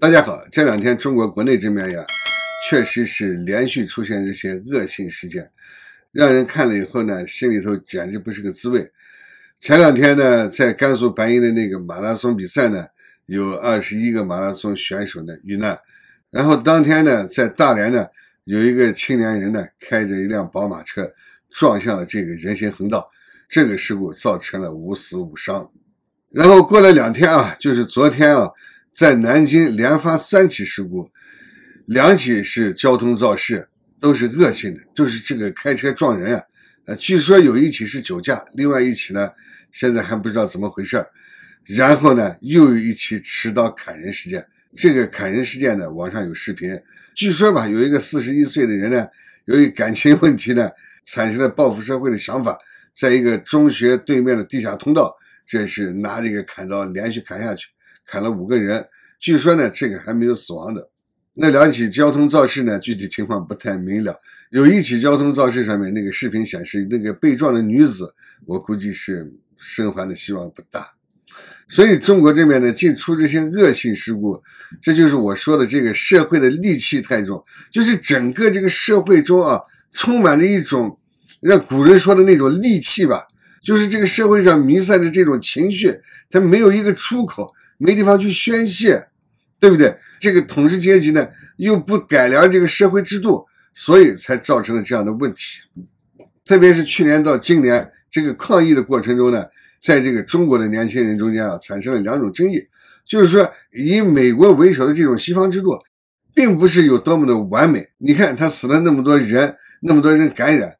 大家好，这两天中国国内这边呀，确实是连续出现这些恶性事件，让人看了以后呢，心里头简直不是个滋味。前两天呢，在甘肃白银的那个马拉松比赛呢，有二十一个马拉松选手呢遇难。然后当天呢，在大连呢，有一个青年人呢，开着一辆宝马车撞向了这个人行横道，这个事故造成了五死五伤。然后过了两天啊，就是昨天啊。在南京连发三起事故，两起是交通肇事，都是恶性的，就是这个开车撞人啊。呃，据说有一起是酒驾，另外一起呢，现在还不知道怎么回事然后呢，又有一起持刀砍人事件，这个砍人事件呢，网上有视频，据说吧，有一个四十一岁的人呢，由于感情问题呢，产生了报复社会的想法，在一个中学对面的地下通道，这是拿着一个砍刀连续砍下去。砍了五个人，据说呢，这个还没有死亡的。那两起交通肇事呢，具体情况不太明了。有一起交通肇事，上面那个视频显示，那个被撞的女子，我估计是生还的希望不大。所以中国这边呢，竟出这些恶性事故，这就是我说的这个社会的戾气太重，就是整个这个社会中啊，充满着一种让古人说的那种戾气吧，就是这个社会上弥散的这种情绪，它没有一个出口。没地方去宣泄，对不对？这个统治阶级呢，又不改良这个社会制度，所以才造成了这样的问题。特别是去年到今年这个抗议的过程中呢，在这个中国的年轻人中间啊，产生了两种争议，就是说以美国为首的这种西方制度，并不是有多么的完美。你看，他死了那么多人，那么多人感染，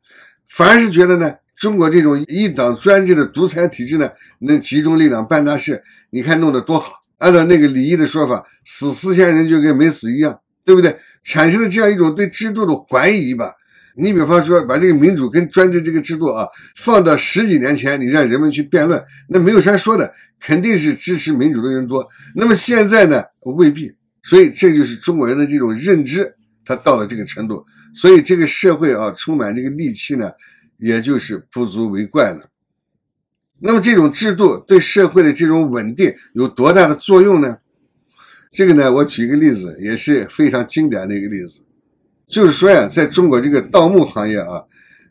反而是觉得呢？中国这种一党专制的独裁体制呢，能集中力量办大事，你看弄得多好！按照那个李毅的说法，死四千人就跟没死一样，对不对？产生了这样一种对制度的怀疑吧？你比方说，把这个民主跟专制这个制度啊，放到十几年前，你让人们去辩论，那没有啥说的肯定是支持民主的人多。那么现在呢，未必。所以这就是中国人的这种认知，他到了这个程度，所以这个社会啊，充满这个戾气呢。也就是不足为怪了。那么这种制度对社会的这种稳定有多大的作用呢？这个呢，我举一个例子，也是非常经典的一个例子，就是说呀，在中国这个盗墓行业啊，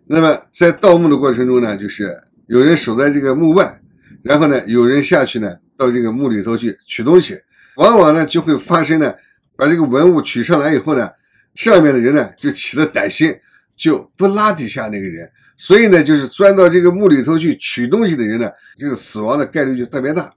那么在盗墓的过程中呢，就是有人守在这个墓外，然后呢，有人下去呢，到这个墓里头去取东西，往往呢就会发生呢，把这个文物取上来以后呢，上面的人呢就起了歹心。就不拉底下那个人，所以呢，就是钻到这个墓里头去取东西的人呢，这个死亡的概率就特别大。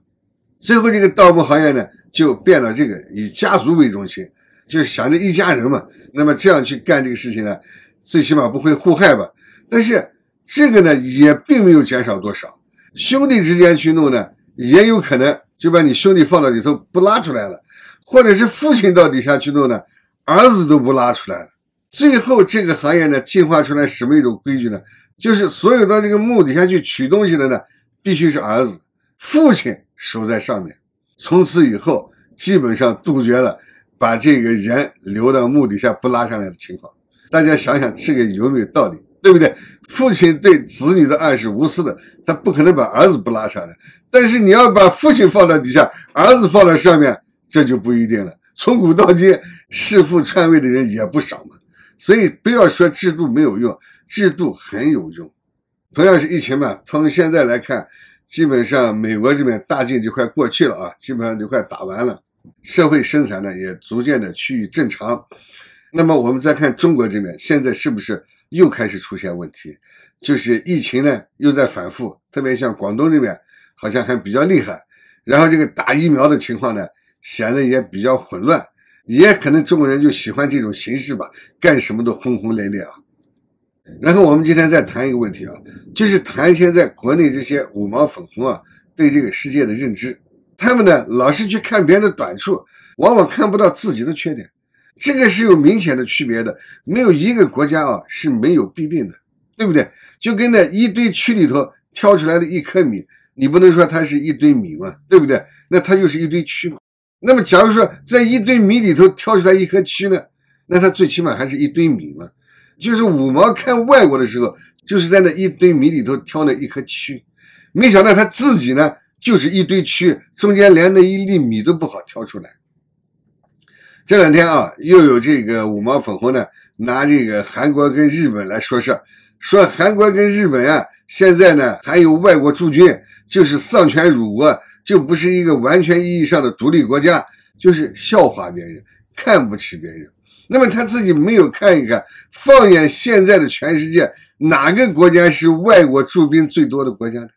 最后这个盗墓行业呢，就变到这个以家族为中心，就想着一家人嘛，那么这样去干这个事情呢，最起码不会互害吧。但是这个呢，也并没有减少多少。兄弟之间去弄呢，也有可能就把你兄弟放到里头不拉出来了，或者是父亲到底下去弄呢，儿子都不拉出来了。最后，这个行业呢进化出来什么一种规矩呢？就是所有到这个墓底下去取东西的呢，必须是儿子，父亲守在上面。从此以后，基本上杜绝了把这个人留到墓底下不拉上来的情况。大家想想，这个有没有道理，对不对？父亲对子女的爱是无私的，他不可能把儿子不拉上来。但是你要把父亲放到底下，儿子放到上面，这就不一定了。从古到今，弑父篡位的人也不少嘛。所以不要说制度没有用，制度很有用。同样是疫情嘛，从现在来看，基本上美国这边大劲就快过去了啊，基本上就快打完了，社会生产呢也逐渐的趋于正常。那么我们再看中国这边，现在是不是又开始出现问题？就是疫情呢又在反复，特别像广东这边好像还比较厉害，然后这个打疫苗的情况呢显得也比较混乱。也可能中国人就喜欢这种形式吧，干什么都轰轰烈烈啊。然后我们今天再谈一个问题啊，就是谈现在国内这些五毛粉红啊对这个世界的认知，他们呢老是去看别人的短处，往往看不到自己的缺点。这个是有明显的区别的，没有一个国家啊是没有弊病的，对不对？就跟那一堆蛆里头挑出来的一颗米，你不能说它是一堆米嘛，对不对？那它就是一堆蛆嘛。那么，假如说在一堆米里头挑出来一颗蛆呢，那它最起码还是一堆米嘛。就是五毛看外国的时候，就是在那一堆米里头挑了一颗蛆，没想到他自己呢就是一堆蛆，中间连那一粒米都不好挑出来。这两天啊，又有这个五毛粉红呢，拿这个韩国跟日本来说事儿。说韩国跟日本啊，现在呢还有外国驻军，就是丧权辱国，就不是一个完全意义上的独立国家，就是笑话别人，看不起别人。那么他自己没有看一看，放眼现在的全世界，哪个国家是外国驻兵最多的国家呢？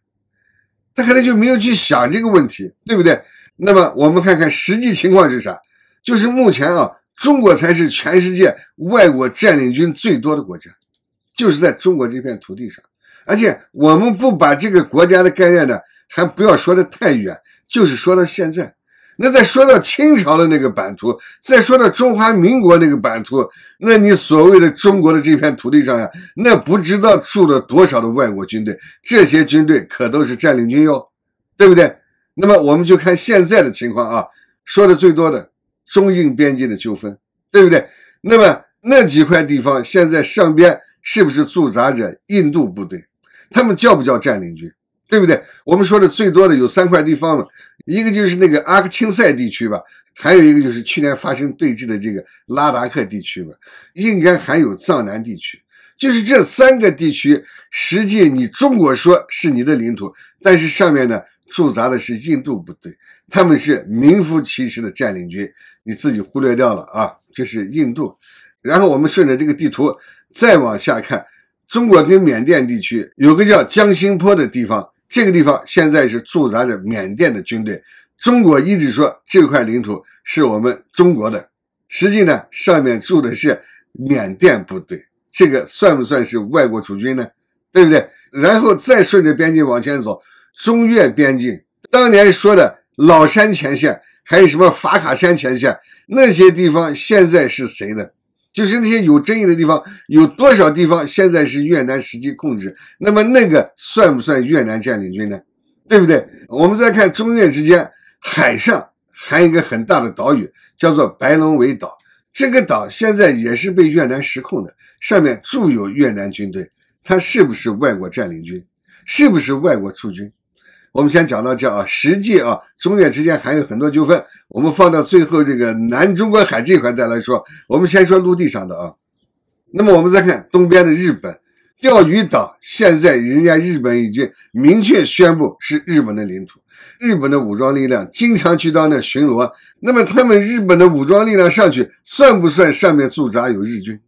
他可能就没有去想这个问题，对不对？那么我们看看实际情况是啥？就是目前啊，中国才是全世界外国占领军最多的国家。就是在中国这片土地上，而且我们不把这个国家的概念呢，还不要说的太远，就是说到现在，那再说到清朝的那个版图，再说到中华民国那个版图，那你所谓的中国的这片土地上呀，那不知道住了多少的外国军队，这些军队可都是占领军哟，对不对？那么我们就看现在的情况啊，说的最多的中印边境的纠纷，对不对？那么那几块地方现在上边。是不是驻扎着印度部队？他们叫不叫占领军？对不对？我们说的最多的有三块地方了，一个就是那个阿克钦塞地区吧，还有一个就是去年发生对峙的这个拉达克地区嘛，应该还有藏南地区，就是这三个地区，实际你中国说是你的领土，但是上面呢驻扎的是印度部队，他们是名副其实的占领军，你自己忽略掉了啊，这是印度。然后我们顺着这个地图。再往下看，中国跟缅甸地区有个叫江心坡的地方，这个地方现在是驻扎着缅甸的军队。中国一直说这块领土是我们中国的，实际呢上面住的是缅甸部队，这个算不算是外国驻军呢？对不对？然后再顺着边境往前走，中越边境当年说的老山前线，还有什么法卡山前线，那些地方现在是谁的？就是那些有争议的地方，有多少地方现在是越南实际控制？那么那个算不算越南占领军呢？对不对？我们再看中越之间海上还有一个很大的岛屿，叫做白龙尾岛。这个岛现在也是被越南实控的，上面驻有越南军队。它是不是外国占领军？是不是外国驻军？我们先讲到这啊，实际啊，中越之间还有很多纠纷，我们放到最后这个南中国海这一块再来说。我们先说陆地上的啊，那么我们再看东边的日本钓鱼岛，现在人家日本已经明确宣布是日本的领土，日本的武装力量经常去到那巡逻。那么他们日本的武装力量上去，算不算上面驻扎有日军，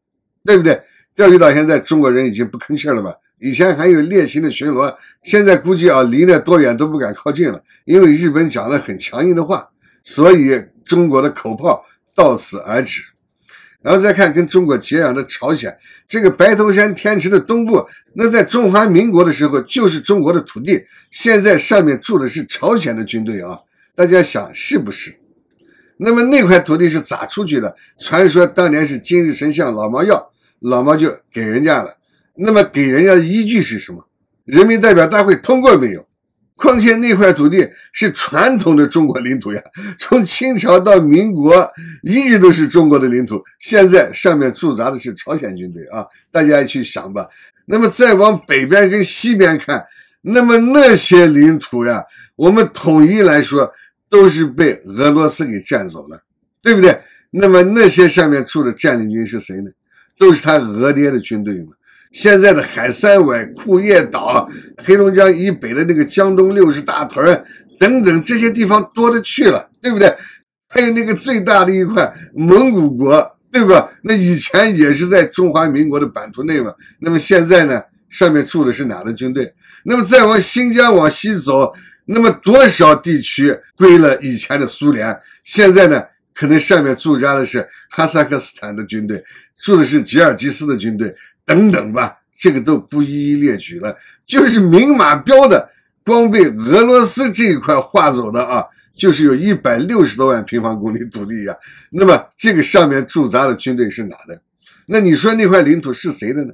对不对？钓鱼岛现在中国人已经不吭气了吧？以前还有烈行的巡逻，现在估计啊，离那多远都不敢靠近了。因为日本讲了很强硬的话，所以中国的口炮到此而止。然后再看跟中国接壤的朝鲜，这个白头山天池的东部，那在中华民国的时候就是中国的土地，现在上面住的是朝鲜的军队啊。大家想是不是？那么那块土地是咋出去的？传说当年是金日成向老毛要。老毛就给人家了，那么给人家的依据是什么？人民代表大会通过没有？况且那块土地是传统的中国领土呀，从清朝到民国一直都是中国的领土。现在上面驻扎的是朝鲜军队啊，大家去想吧。那么再往北边跟西边看，那么那些领土呀，我们统一来说都是被俄罗斯给占走了，对不对？那么那些上面住的占领军是谁呢？都是他俄爹的军队嘛？现在的海参崴、库页岛、黑龙江以北的那个江东六十大屯等等这些地方多的去了，对不对？还有那个最大的一块蒙古国，对吧？那以前也是在中华民国的版图内嘛。那么现在呢？上面住的是哪的军队？那么再往新疆往西走，那么多少地区归了以前的苏联？现在呢？可能上面驻扎的是哈萨克斯坦的军队，驻的是吉尔吉斯的军队，等等吧，这个都不一一列举了。就是明码标的，光被俄罗斯这一块划走的啊，就是有一百六十多万平方公里土地呀。那么这个上面驻扎的军队是哪的？那你说那块领土是谁的呢？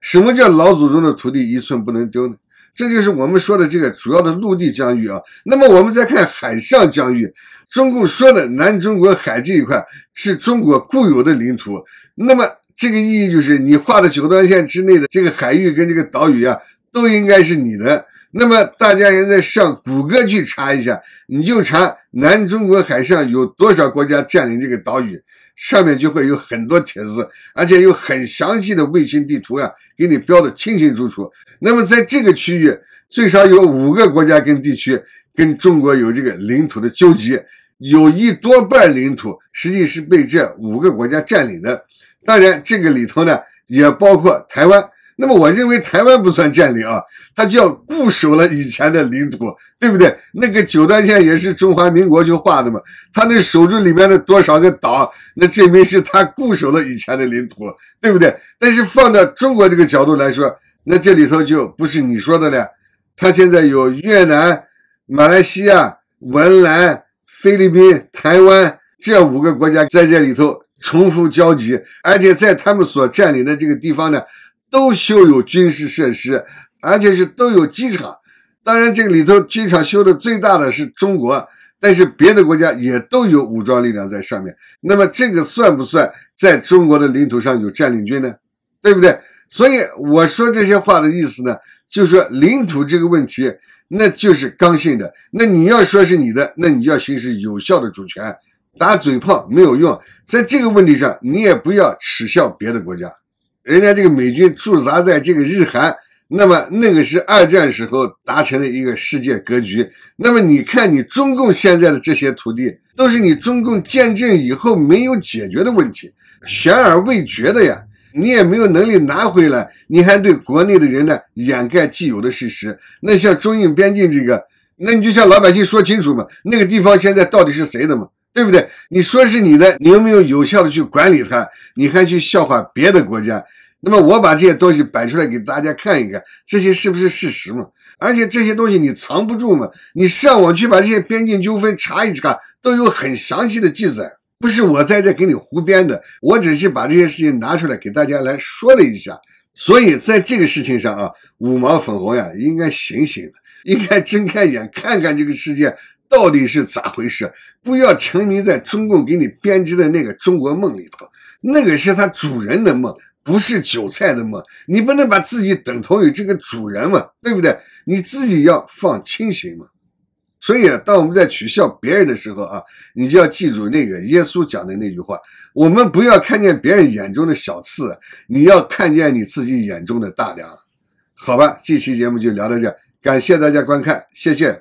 什么叫老祖宗的土地一寸不能丢呢？这就是我们说的这个主要的陆地疆域啊。那么我们再看海上疆域，中共说的南中国海这一块是中国固有的领土。那么这个意义就是，你画的九段线之内的这个海域跟这个岛屿啊。都应该是你的。那么大家现在上谷歌去查一下，你就查南中国海上有多少国家占领这个岛屿，上面就会有很多帖子，而且有很详细的卫星地图啊，给你标的清清楚楚。那么在这个区域，最少有五个国家跟地区跟中国有这个领土的纠集，有一多半领土实际是被这五个国家占领的。当然，这个里头呢，也包括台湾。那么我认为台湾不算占领啊，他叫固守了以前的领土，对不对？那个九段线也是中华民国就画的嘛，他那守住里面的多少个岛，那证明是他固守了以前的领土，对不对？但是放到中国这个角度来说，那这里头就不是你说的了。他现在有越南、马来西亚、文莱、菲律宾、台湾这五个国家在这里头重复交集，而且在他们所占领的这个地方呢。都修有军事设施，而且是都有机场。当然，这个里头机场修的最大的是中国，但是别的国家也都有武装力量在上面。那么，这个算不算在中国的领土上有占领军呢？对不对？所以我说这些话的意思呢，就是说领土这个问题，那就是刚性的。那你要说是你的，那你要行使有效的主权，打嘴炮没有用。在这个问题上，你也不要耻笑别的国家。人家这个美军驻扎在这个日韩，那么那个是二战时候达成的一个世界格局。那么你看，你中共现在的这些土地，都是你中共建政以后没有解决的问题，悬而未决的呀。你也没有能力拿回来，你还对国内的人呢掩盖既有的事实。那像中印边境这个，那你就向老百姓说清楚嘛，那个地方现在到底是谁的嘛？对不对？你说是你的，你有没有有效的去管理它？你还去笑话别的国家？那么我把这些东西摆出来给大家看一看，这些是不是事实嘛？而且这些东西你藏不住嘛？你上网去把这些边境纠纷查一查，都有很详细的记载，不是我在这给你胡编的，我只是把这些事情拿出来给大家来说了一下。所以在这个事情上啊，五毛粉红呀，应该醒醒应该睁开眼看看这个世界。到底是咋回事？不要沉迷在中共给你编织的那个中国梦里头，那个是他主人的梦，不是韭菜的梦。你不能把自己等同于这个主人嘛，对不对？你自己要放清醒嘛。所以，当我们在取笑别人的时候啊，你就要记住那个耶稣讲的那句话：我们不要看见别人眼中的小刺，你要看见你自己眼中的大梁。好吧，这期节目就聊到这，感谢大家观看，谢谢。